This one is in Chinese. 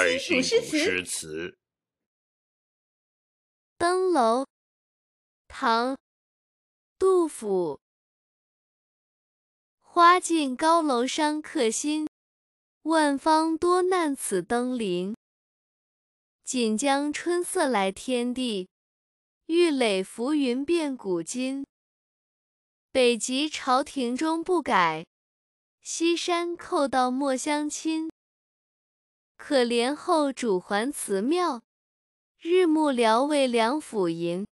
《新楚诗词》《登楼》唐·杜甫。花尽高楼伤客心，万方多难此登临。锦江春色来天地，玉垒浮云变古今。北极朝廷终不改，西山寇盗莫相亲。可怜后主还祠庙，日暮聊为梁府吟。